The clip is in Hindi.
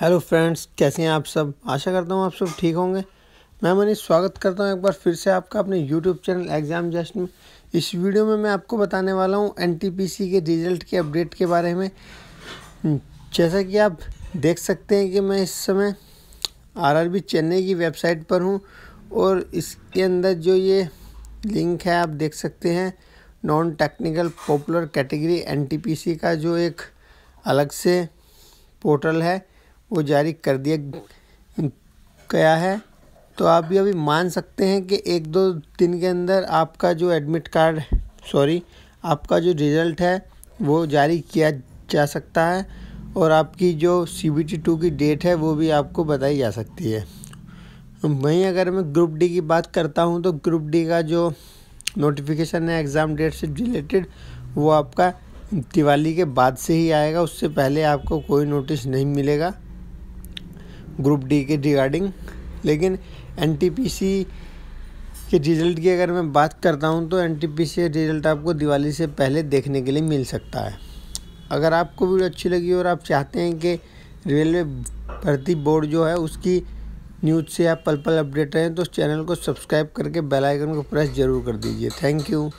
हेलो फ्रेंड्स कैसे हैं आप सब आशा करता हूँ आप सब ठीक होंगे मैं मनीष स्वागत करता हूँ एक बार फिर से आपका अपने यूट्यूब चैनल एग्ज़ाम जस्ट में इस वीडियो में मैं आपको बताने वाला हूँ एनटीपीसी के रिजल्ट के अपडेट के बारे में हम्म, जैसा कि आप देख सकते हैं कि मैं इस समय आरआरबी चेन्नई की वेबसाइट पर हूँ और इसके अंदर जो ये लिंक है आप देख सकते हैं non technical popular category N का जो एक अलग से पोर्टल है वो जारी कर दिया गया है तो आप भी अभी मान सकते हैं कि एक दो दिन के अंदर आपका जो एडमिट कार्ड सॉरी आपका जो रिज़ल्ट है वो जारी किया जा सकता है और आपकी जो सी बी टी टू की डेट है वो भी आपको बताई जा सकती है वहीं अगर मैं ग्रुप डी की बात करता हूँ तो ग्रुप डी का जो नोटिफिकेशन है एग्ज़ाम डेट से रिलेटेड वो आपका दिवाली के बाद से ही आएगा उससे पहले आपको कोई नोटिस नहीं मिलेगा ग्रुप डी के रिगार्डिंग लेकिन एन के रिज़ल्ट की अगर मैं बात करता हूँ तो एन रिज़ल्ट आपको दिवाली से पहले देखने के लिए मिल सकता है अगर आपको वीडियो अच्छी लगी और आप चाहते हैं कि रेलवे भर्ती बोर्ड जो है उसकी न्यूज़ से आप पल पल अपडेट रहें तो चैनल को सब्सक्राइब करके बेल आइकन को प्रेस ज़रूर कर दीजिए थैंक यू